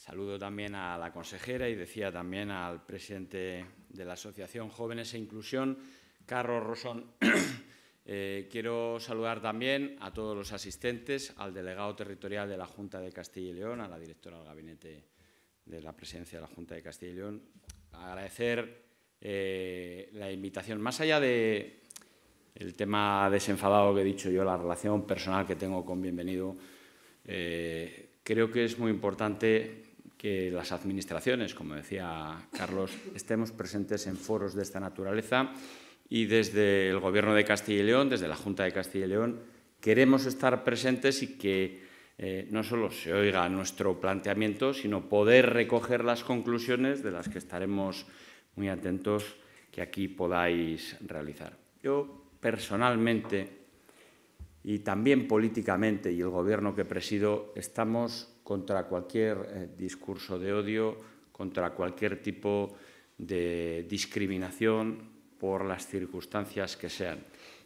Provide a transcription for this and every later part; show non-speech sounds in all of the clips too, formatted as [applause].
Saludo también a la consejera y decía también al presidente de la Asociación Jóvenes e Inclusión, Carlos Rosón. [clears throat] Eh, quiero saludar también a todos los asistentes, al delegado territorial de la Junta de Castilla y León, a la directora del gabinete de la presidencia de la Junta de Castilla y León. Agradecer eh, la invitación. Más allá del tema desenfadado que he dicho yo, la relación personal que tengo con Bienvenido, eh, creo que es muy importante que las administraciones, como decía Carlos, estemos presentes en foros de esta naturaleza y desde el Gobierno de Castilla y León, desde la Junta de Castilla y León, queremos estar presentes y que eh, no solo se oiga nuestro planteamiento, sino poder recoger las conclusiones de las que estaremos muy atentos que aquí podáis realizar. Yo personalmente y también políticamente y el Gobierno que presido estamos contra cualquier eh, discurso de odio, contra cualquier tipo de discriminación por las circunstancias que sean.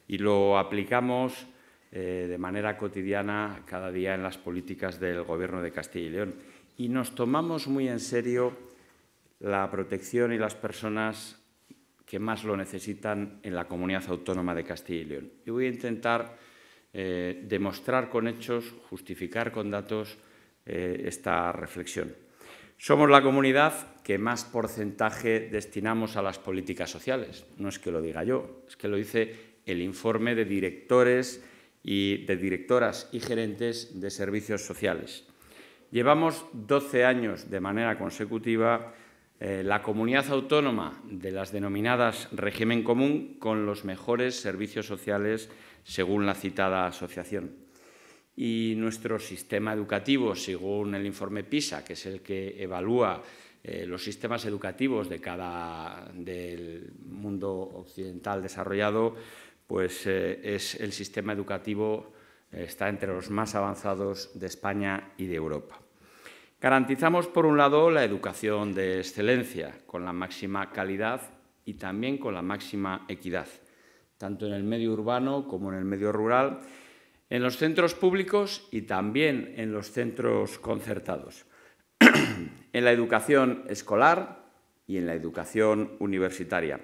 Y lo aplicamos eh, de manera cotidiana cada día en las políticas del Gobierno de Castilla y León. Y nos tomamos muy en serio la protección y las personas que más lo necesitan en la comunidad autónoma de Castilla y León. Y voy a intentar eh, demostrar con hechos, justificar con datos eh, esta reflexión. Somos la comunidad que más porcentaje destinamos a las políticas sociales. No es que lo diga yo, es que lo dice el informe de directores y de directoras y gerentes de servicios sociales. Llevamos 12 años de manera consecutiva eh, la comunidad autónoma de las denominadas régimen común con los mejores servicios sociales según la citada asociación y nuestro sistema educativo, según el informe PISA, que es el que evalúa eh, los sistemas educativos de cada, del mundo occidental desarrollado, pues eh, es el sistema educativo eh, está entre los más avanzados de España y de Europa. Garantizamos, por un lado, la educación de excelencia, con la máxima calidad y también con la máxima equidad, tanto en el medio urbano como en el medio rural, en los centros públicos y también en los centros concertados, [clears throat] en la educación escolar y en la educación universitaria.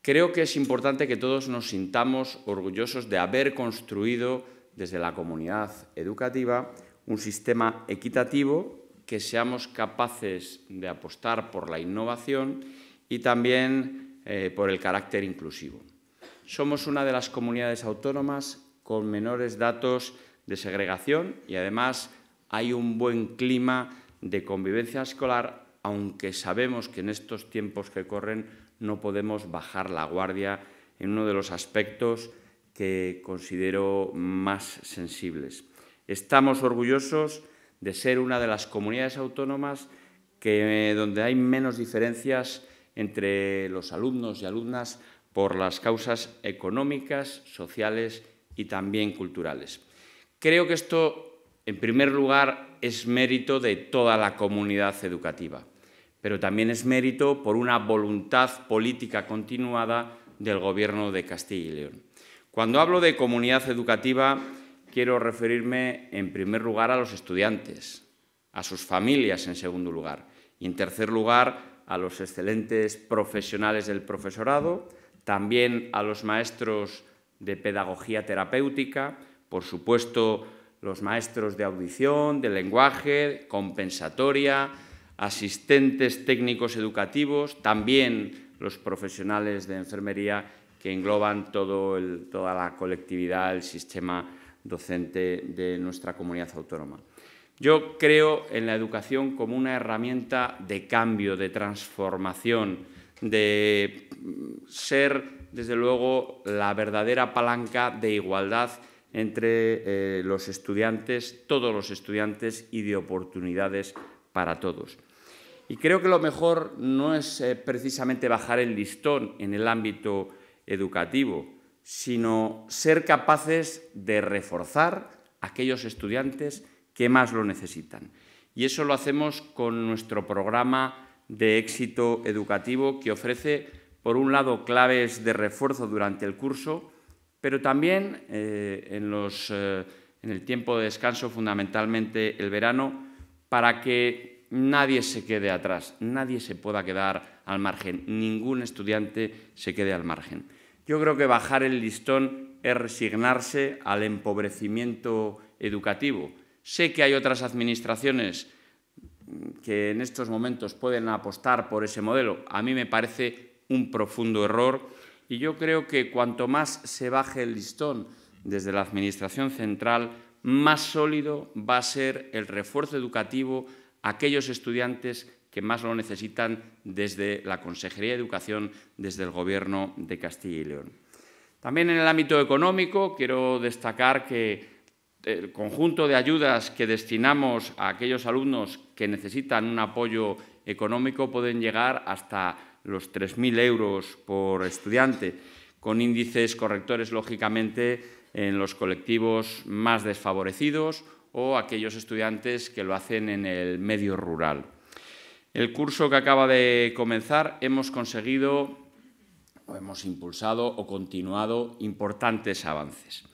Creo que es importante que todos nos sintamos orgullosos de haber construido desde la comunidad educativa un sistema equitativo, que seamos capaces de apostar por la innovación y también eh, por el carácter inclusivo. Somos una de las comunidades autónomas con menores datos de segregación y además hay un buen clima de convivencia escolar, aunque sabemos que en estos tiempos que corren no podemos bajar la guardia en uno de los aspectos que considero más sensibles. Estamos orgullosos de ser una de las comunidades autónomas que, donde hay menos diferencias entre los alumnos y alumnas por las causas económicas, sociales y también culturales. Creo que esto, en primer lugar, es mérito de toda la comunidad educativa, pero también es mérito por una voluntad política continuada del Gobierno de Castilla y León. Cuando hablo de comunidad educativa, quiero referirme, en primer lugar, a los estudiantes, a sus familias, en segundo lugar, y, en tercer lugar, a los excelentes profesionales del profesorado, también a los maestros de pedagogía terapéutica, por supuesto los maestros de audición, de lenguaje, compensatoria, asistentes técnicos educativos, también los profesionales de enfermería que engloban toda la colectividad, el sistema docente de nuestra comunidad autónoma. Yo creo en la educación como una herramienta de cambio, de transformación, de ser, desde luego, la verdadera palanca de igualdad entre eh, los estudiantes, todos los estudiantes y de oportunidades para todos. Y creo que lo mejor no es eh, precisamente bajar el listón en el ámbito educativo, sino ser capaces de reforzar aquellos estudiantes que más lo necesitan. Y eso lo hacemos con nuestro programa de éxito educativo que ofrece, por un lado, claves de refuerzo durante el curso, pero también eh, en, eh, en el tiempo de descanso, fundamentalmente el verano, para que nadie se quede atrás, nadie se pueda quedar al margen, ningún estudiante se quede al margen. Yo creo que bajar el listón es resignarse al empobrecimiento educativo. Sé que hay otras administraciones que en estos momentos pueden apostar por ese modelo. A mí me parece un profundo error y yo creo que cuanto más se baje el listón desde la Administración Central, más sólido va a ser el refuerzo educativo a aquellos estudiantes que más lo necesitan desde la Consejería de Educación, desde el Gobierno de Castilla y León. También en el ámbito económico quiero destacar que el conjunto de ayudas que destinamos a aquellos alumnos que necesitan un apoyo económico pueden llegar hasta los 3.000 euros por estudiante, con índices correctores, lógicamente, en los colectivos más desfavorecidos o aquellos estudiantes que lo hacen en el medio rural. El curso que acaba de comenzar hemos conseguido o hemos impulsado o continuado importantes avances.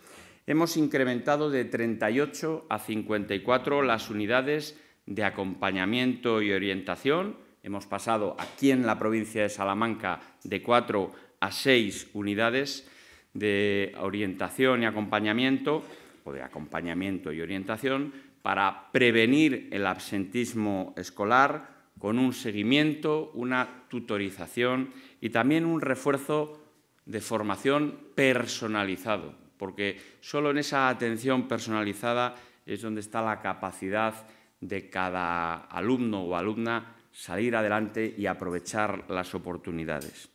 Hemos incrementado de 38 a 54 las unidades de acompañamiento y orientación. Hemos pasado aquí en la provincia de Salamanca de cuatro a seis unidades de orientación y acompañamiento, o de acompañamiento y orientación, para prevenir el absentismo escolar con un seguimiento, una tutorización y también un refuerzo de formación personalizado, porque solo en esa atención personalizada es donde está la capacidad de cada alumno o alumna salir adelante y aprovechar las oportunidades.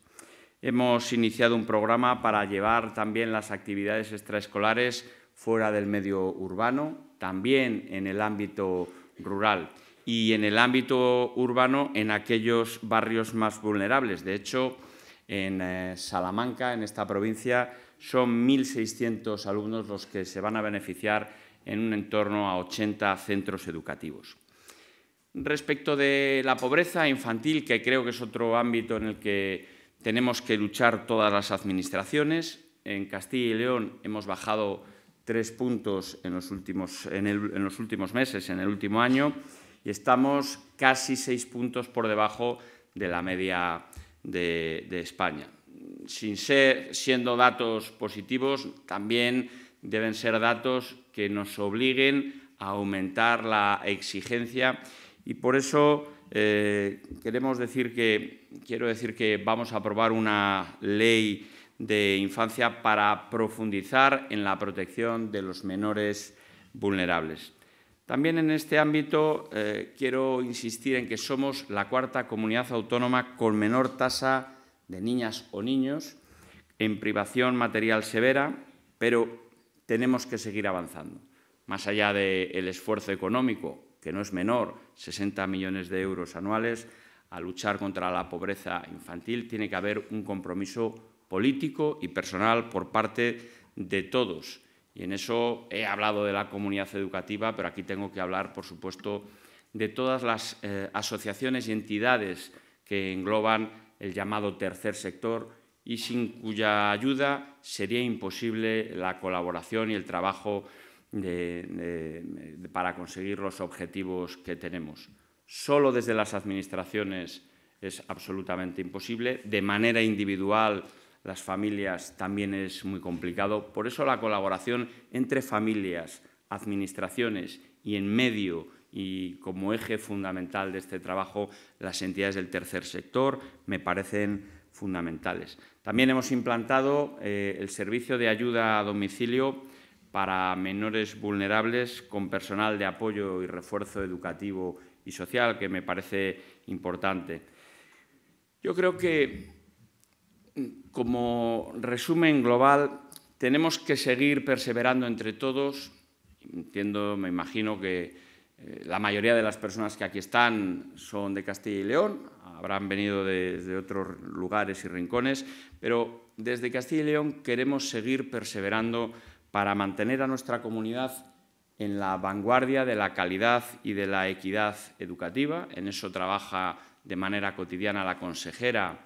Hemos iniciado un programa para llevar también las actividades extraescolares fuera del medio urbano, también en el ámbito rural y en el ámbito urbano en aquellos barrios más vulnerables. De hecho, en eh, Salamanca, en esta provincia, son 1.600 alumnos los que se van a beneficiar en un entorno a 80 centros educativos. Respecto de la pobreza infantil, que creo que es otro ámbito en el que tenemos que luchar todas las administraciones, en Castilla y León hemos bajado tres puntos en los últimos, en los últimos meses, en el último año, y estamos casi seis puntos por debajo de la media de, de España. Sin ser, siendo datos positivos, también deben ser datos que nos obliguen a aumentar la exigencia y por eso eh, queremos decir que, quiero decir que vamos a aprobar una ley de infancia para profundizar en la protección de los menores vulnerables. También en este ámbito eh, quiero insistir en que somos la cuarta comunidad autónoma con menor tasa de niñas o niños en privación material severa, pero tenemos que seguir avanzando. Más allá del esfuerzo económico, que no es menor, 60 millones de euros anuales, a luchar contra la pobreza infantil tiene que haber un compromiso político y personal por parte de todos. Y en eso he hablado de la comunidad educativa, pero aquí tengo que hablar, por supuesto, de todas las eh, asociaciones y entidades que engloban el llamado tercer sector y sin cuya ayuda sería imposible la colaboración y el trabajo para conseguir los objetivos que tenemos. Solo desde las administraciones es absolutamente imposible, de manera individual las familias también es muy complicado. Por eso la colaboración entre familias, administraciones y en medio y como eje fundamental de este trabajo las entidades del tercer sector me parecen fundamentales. También hemos implantado eh, el servicio de ayuda a domicilio para menores vulnerables con personal de apoyo y refuerzo educativo y social, que me parece importante. Yo creo que, mm, como resumen global, tenemos que seguir perseverando entre todos. Entiendo, me imagino que eh, la mayoría de las personas que aquí están son de Castilla y León, habrán venido desde otros lugares y rincones, pero desde Castilla y León queremos seguir perseverando para mantener a nuestra comunidad en la vanguardia de la calidad y de la equidad educativa. En eso trabaja de manera cotidiana la consejera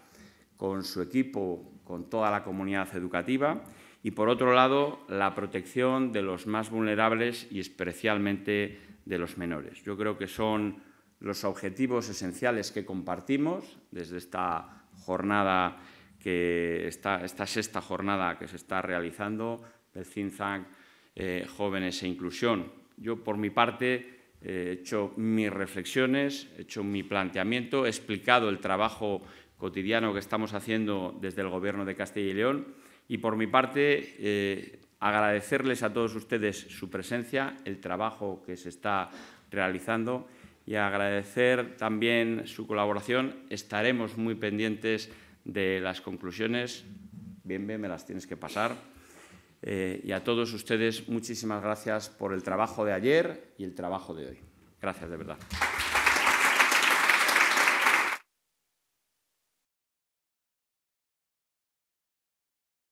con su equipo, con toda la comunidad educativa. Y por otro lado, la protección de los más vulnerables y especialmente de los menores. Yo creo que son los objetivos esenciales que compartimos desde esta jornada que esta sexta jornada que se está realizando del CINZAC eh, Jóvenes e Inclusión. Yo, por mi parte, eh, he hecho mis reflexiones, he hecho mi planteamiento, he explicado el trabajo cotidiano que estamos haciendo desde el Gobierno de Castilla y León y, por mi parte, eh, agradecerles a todos ustedes su presencia, el trabajo que se está realizando y agradecer también su colaboración. Estaremos muy pendientes de las conclusiones. Bien, bien, me las tienes que pasar. Eh, y a todos ustedes, muchísimas gracias por el trabajo de ayer y el trabajo de hoy. Gracias, de verdad.